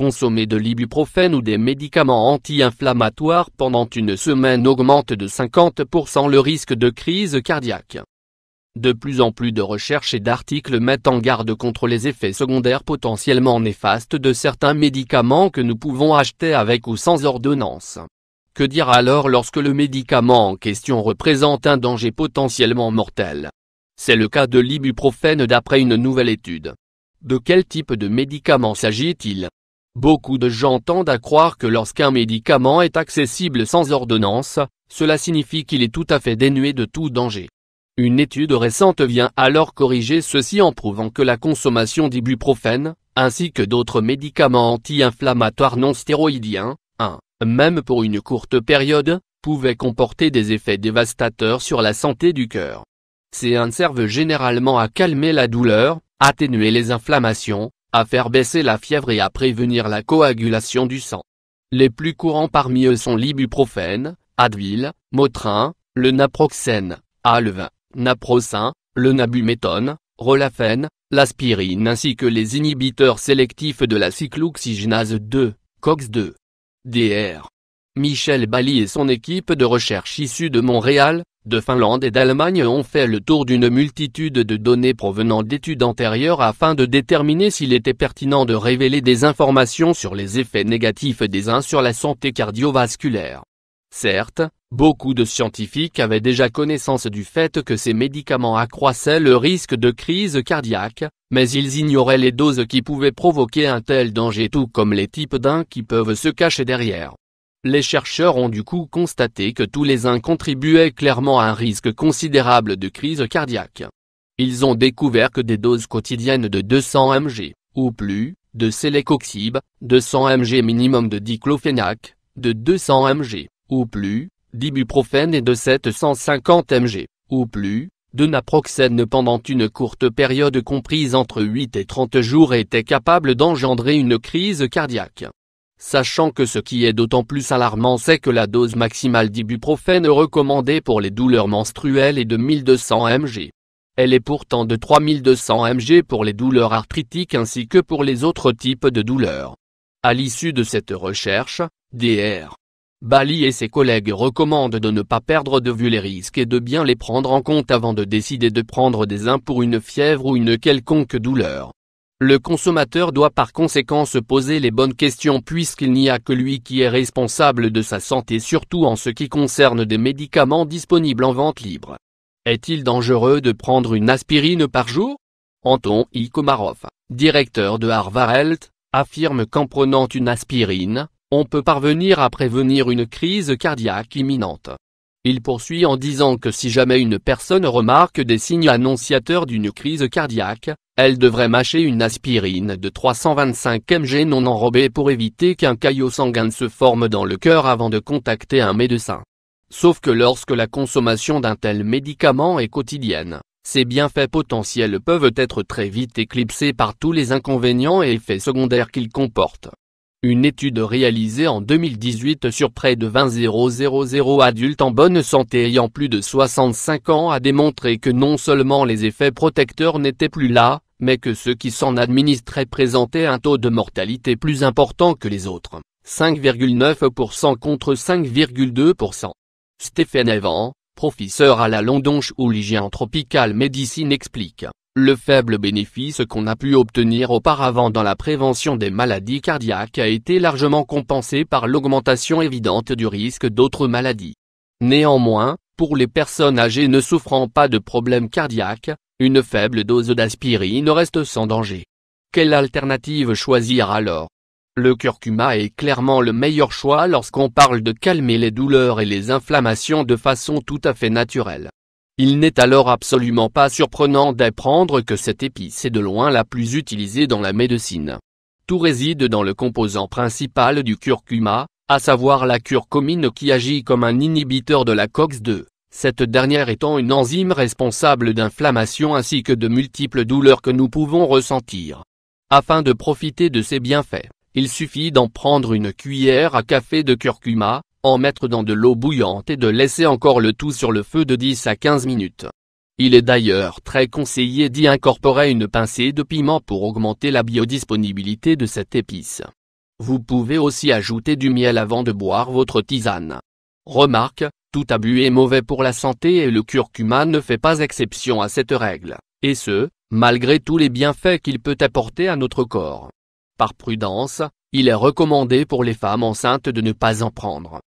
Consommer de l'ibuprofène ou des médicaments anti-inflammatoires pendant une semaine augmente de 50% le risque de crise cardiaque. De plus en plus de recherches et d'articles mettent en garde contre les effets secondaires potentiellement néfastes de certains médicaments que nous pouvons acheter avec ou sans ordonnance. Que dire alors lorsque le médicament en question représente un danger potentiellement mortel C'est le cas de l'ibuprofène d'après une nouvelle étude. De quel type de médicament s'agit-il Beaucoup de gens tendent à croire que lorsqu'un médicament est accessible sans ordonnance, cela signifie qu'il est tout à fait dénué de tout danger. Une étude récente vient alors corriger ceci en prouvant que la consommation d'ibuprofène, ainsi que d'autres médicaments anti-inflammatoires non stéroïdiens, 1, hein, même pour une courte période, pouvait comporter des effets dévastateurs sur la santé du cœur. Ces servent généralement à calmer la douleur, atténuer les inflammations, à faire baisser la fièvre et à prévenir la coagulation du sang. Les plus courants parmi eux sont l'ibuprofène, Advil, Motrin, le naproxène, Alvin, naprosin, le nabuméthone, Rolafène, l'aspirine ainsi que les inhibiteurs sélectifs de la cyclooxygénase 2, COX-2. DR. Michel Bali et son équipe de recherche issue de Montréal, de Finlande et d'Allemagne ont fait le tour d'une multitude de données provenant d'études antérieures afin de déterminer s'il était pertinent de révéler des informations sur les effets négatifs des uns sur la santé cardiovasculaire. Certes, beaucoup de scientifiques avaient déjà connaissance du fait que ces médicaments accroissaient le risque de crise cardiaque, mais ils ignoraient les doses qui pouvaient provoquer un tel danger tout comme les types d'un qui peuvent se cacher derrière. Les chercheurs ont du coup constaté que tous les uns contribuaient clairement à un risque considérable de crise cardiaque. Ils ont découvert que des doses quotidiennes de 200 mg, ou plus, de de 200 mg minimum de diclofénac, de 200 mg, ou plus, d'ibuprofène et de 750 mg, ou plus, de naproxène pendant une courte période comprise entre 8 et 30 jours étaient capables d'engendrer une crise cardiaque sachant que ce qui est d'autant plus alarmant c'est que la dose maximale d'ibuprofène recommandée pour les douleurs menstruelles est de 1200 mg. Elle est pourtant de 3200 mg pour les douleurs arthritiques ainsi que pour les autres types de douleurs. À l'issue de cette recherche, DR. Bali et ses collègues recommandent de ne pas perdre de vue les risques et de bien les prendre en compte avant de décider de prendre des uns pour une fièvre ou une quelconque douleur. Le consommateur doit par conséquent se poser les bonnes questions puisqu'il n'y a que lui qui est responsable de sa santé surtout en ce qui concerne des médicaments disponibles en vente libre. Est-il dangereux de prendre une aspirine par jour Anton Ikomarov, directeur de Harvard Health, affirme qu'en prenant une aspirine, on peut parvenir à prévenir une crise cardiaque imminente. Il poursuit en disant que si jamais une personne remarque des signes annonciateurs d'une crise cardiaque, elle devrait mâcher une aspirine de 325 mg non enrobée pour éviter qu'un caillot sanguin se forme dans le cœur avant de contacter un médecin. Sauf que lorsque la consommation d'un tel médicament est quotidienne, ses bienfaits potentiels peuvent être très vite éclipsés par tous les inconvénients et effets secondaires qu'il comporte. Une étude réalisée en 2018 sur près de 20 000 adultes en bonne santé ayant plus de 65 ans a démontré que non seulement les effets protecteurs n'étaient plus là, mais que ceux qui s'en administraient présentaient un taux de mortalité plus important que les autres, 5,9% contre 5,2%. Stephen Evan, professeur à la London of Tropical Medicine explique, le faible bénéfice qu'on a pu obtenir auparavant dans la prévention des maladies cardiaques a été largement compensé par l'augmentation évidente du risque d'autres maladies. Néanmoins, pour les personnes âgées ne souffrant pas de problèmes cardiaques, une faible dose d'aspirine reste sans danger. Quelle alternative choisir alors Le curcuma est clairement le meilleur choix lorsqu'on parle de calmer les douleurs et les inflammations de façon tout à fait naturelle. Il n'est alors absolument pas surprenant d'apprendre que cette épice est de loin la plus utilisée dans la médecine. Tout réside dans le composant principal du curcuma, à savoir la curcumine qui agit comme un inhibiteur de la COX-2, cette dernière étant une enzyme responsable d'inflammation ainsi que de multiples douleurs que nous pouvons ressentir. Afin de profiter de ses bienfaits, il suffit d'en prendre une cuillère à café de curcuma, en mettre dans de l'eau bouillante et de laisser encore le tout sur le feu de 10 à 15 minutes. Il est d'ailleurs très conseillé d'y incorporer une pincée de piment pour augmenter la biodisponibilité de cette épice. Vous pouvez aussi ajouter du miel avant de boire votre tisane. Remarque, tout abus est mauvais pour la santé et le curcuma ne fait pas exception à cette règle, et ce, malgré tous les bienfaits qu'il peut apporter à notre corps. Par prudence, il est recommandé pour les femmes enceintes de ne pas en prendre.